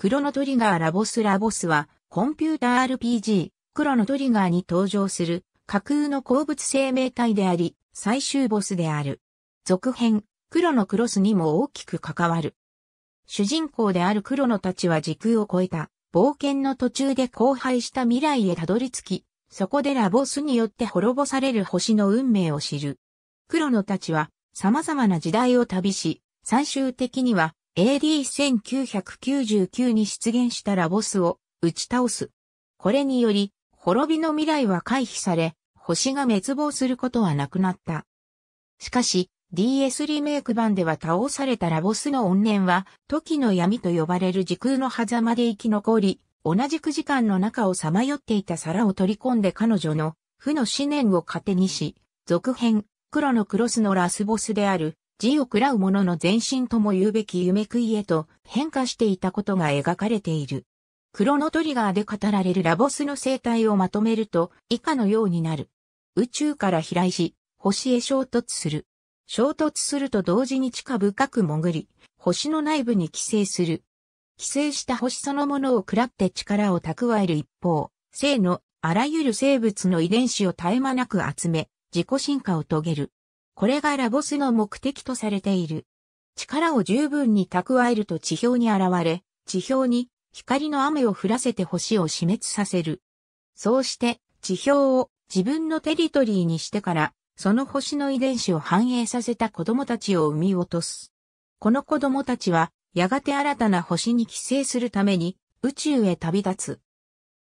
クロノトリガーラボスラボスは、コンピュータ RPG、クロノトリガーに登場する架空の鉱物生命体であり、最終ボスである。続編、クロノクロスにも大きく関わる。主人公であるクロノたちは時空を超えた、冒険の途中で荒廃した未来へたどり着き、そこでラボスによって滅ぼされる星の運命を知る。クロノたちは、様々な時代を旅し、最終的には AD1999 に出現したラボスを打ち倒す。これにより、滅びの未来は回避され、星が滅亡することはなくなった。しかし、DS リメイク版では倒されたラボスの怨念は、時の闇と呼ばれる時空の狭間で生き残り、同じく時間の中をさまよっていた皿を取り込んで彼女の負の思念を糧にし、続編、黒のクロスのラスボスである、字を喰らう者の前身とも言うべき夢食いへと変化していたことが描かれている。クロノトリガーで語られるラボスの生態をまとめると以下のようになる。宇宙から飛来し、星へ衝突する。衝突すると同時に地下深く潜り、星の内部に寄生する。寄生した星そのものを食らって力を蓄える一方、性のあらゆる生物の遺伝子を絶え間なく集め、自己進化を遂げる。これがラボスの目的とされている。力を十分に蓄えると地表に現れ、地表に光の雨を降らせて星を死滅させる。そうして地表を自分のテリトリーにしてから、その星の遺伝子を反映させた子供たちを生み落とす。この子供たちは、やがて新たな星に寄生するために、宇宙へ旅立つ。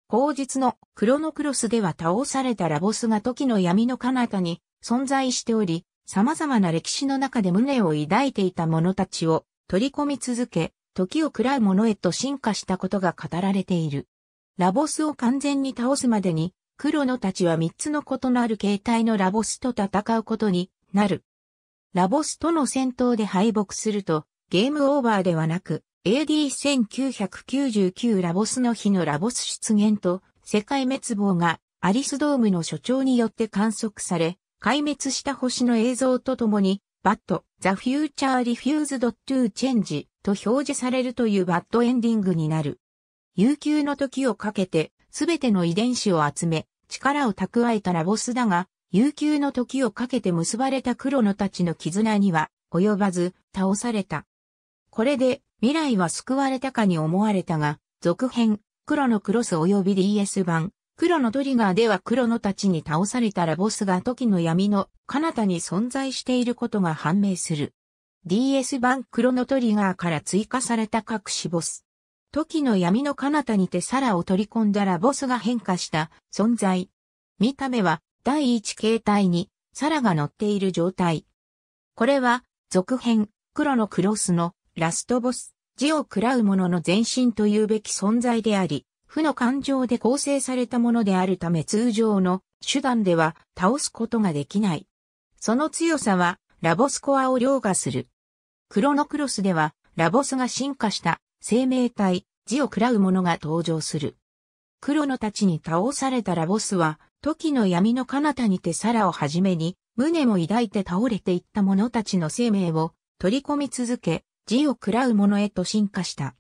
後日のクロノクロスでは倒されたラボスが時の闇の彼方に存在しており、様々な歴史の中で胸を抱いていた者たちを取り込み続け、時を喰らう者へと進化したことが語られている。ラボスを完全に倒すまでに、黒野たちは3つの異なる形態のラボスと戦うことになる。ラボスとの戦闘で敗北すると、ゲームオーバーではなく、AD1999 ラボスの日のラボス出現と世界滅亡がアリスドームの所長によって観測され、壊滅した星の映像とともに、バッド、The Future Refused to Change と表示されるというバッドエンディングになる。悠久の時をかけて、すべての遺伝子を集め、力を蓄えたラボスだが、悠久の時をかけて結ばれたクロノたちの絆には、及ばず、倒された。これで、未来は救われたかに思われたが、続編、黒のクロス及び DS 版、黒のトリガーでは黒のたちに倒されたラボスが時の闇の彼方に存在していることが判明する。DS 版黒のトリガーから追加された隠しボス。時の闇の彼方にてサラを取り込んだラボスが変化した存在。見た目は第一形態にサラが乗っている状態。これは続編黒のクロスのラストボス、字を喰らう者の前身というべき存在であり、負の感情で構成されたものであるため通常の手段では倒すことができない。その強さはラボスコアを凌駕する。クロノクロスではラボスが進化した生命体、字を喰らう者が登場する。クロノたちに倒されたラボスは、時の闇の彼方にてサラをはじめに、胸も抱いて倒れていった者たちの生命を取り込み続け、字を喰らう者へと進化した。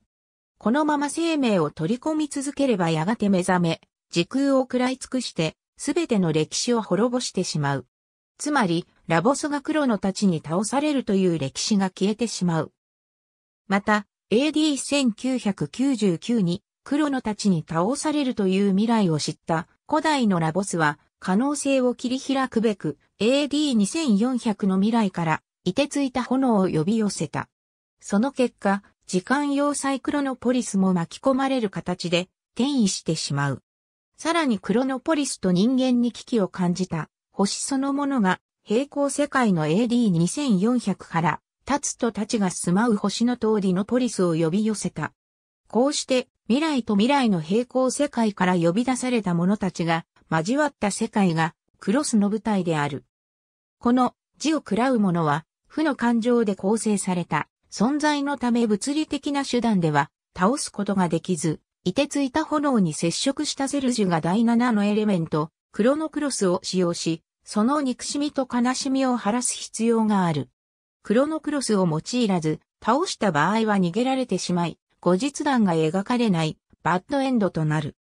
このまま生命を取り込み続ければやがて目覚め、時空を食らい尽くして、すべての歴史を滅ぼしてしまう。つまり、ラボスがクロノたちに倒されるという歴史が消えてしまう。また、AD1999 にクロノたちに倒されるという未来を知った古代のラボスは可能性を切り開くべく AD2400 の未来から凍てついた炎を呼び寄せた。その結果、時間用サイクロノポリスも巻き込まれる形で転移してしまう。さらにクロノポリスと人間に危機を感じた星そのものが平行世界の AD2400 から立つと立ちが住まう星の通りのポリスを呼び寄せた。こうして未来と未来の平行世界から呼び出された者たちが交わった世界がクロスの舞台である。この字を喰らう者は負の感情で構成された存在のため物理的な手段では倒すことができず、凍てついた炎に接触したセルジュが第7のエレメント、クロノクロスを使用し、その憎しみと悲しみを晴らす必要がある。クロノクロスを用いらず、倒した場合は逃げられてしまい、後日談が描かれない、バッドエンドとなる。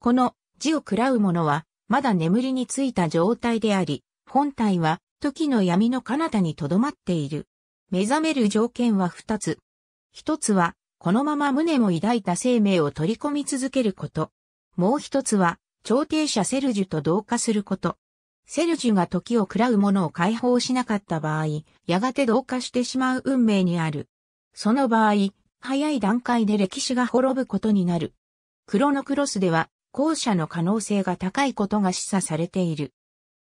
この、字を喰らう者は、まだ眠りについた状態であり、本体は、時の闇の彼方に留まっている。目覚める条件は二つ。一つは、このまま胸も抱いた生命を取り込み続けること。もう一つは、調停者セルジュと同化すること。セルジュが時を喰らうものを解放しなかった場合、やがて同化してしまう運命にある。その場合、早い段階で歴史が滅ぶことになる。クロノクロスでは、後者の可能性が高いことが示唆されている。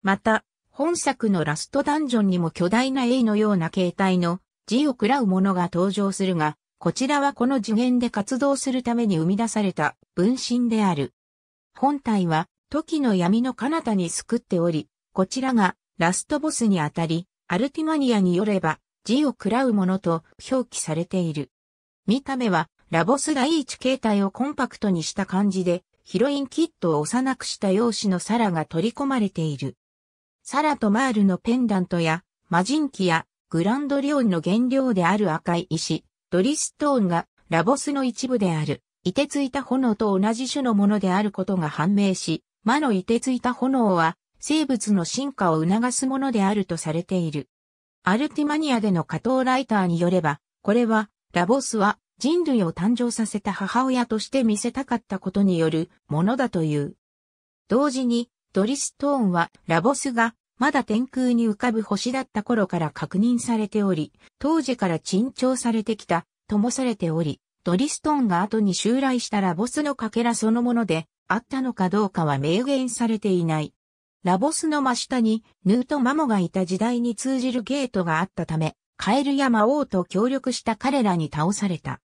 また、本作のラストダンジョンにも巨大な A のような形態の字を喰らう者が登場するが、こちらはこの次元で活動するために生み出された分身である。本体は時の闇の彼方に救っており、こちらがラストボスにあたり、アルティマニアによれば字を喰らう者と表記されている。見た目はラボス第一形態をコンパクトにした感じで、ヒロインキットを幼くした容姿のサラが取り込まれている。サラとマールのペンダントや、マジンキや、グランドリオンの原料である赤い石、ドリストーンが、ラボスの一部である、凍てついた炎と同じ種のものであることが判明し、魔の凍てついた炎は、生物の進化を促すものであるとされている。アルティマニアでの加藤ライターによれば、これは、ラボスは人類を誕生させた母親として見せたかったことによるものだという。同時に、ドリストーンはラボスがまだ天空に浮かぶ星だった頃から確認されており、当時から珍重されてきたともされており、ドリストーンが後に襲来したラボスのかけらそのものであったのかどうかは明言されていない。ラボスの真下にヌートマモがいた時代に通じるゲートがあったため、カエルや魔王と協力した彼らに倒された。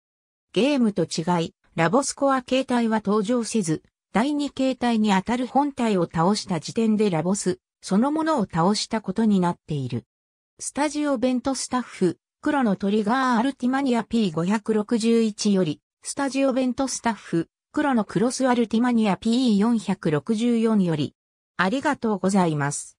ゲームと違い、ラボスコア形態は登場せず、第二形態にあたる本体を倒した時点でラボスそのものを倒したことになっている。スタジオベントスタッフ、黒のトリガーアルティマニア P561 より、スタジオベントスタッフ、黒のクロスアルティマニア P464 より、ありがとうございます。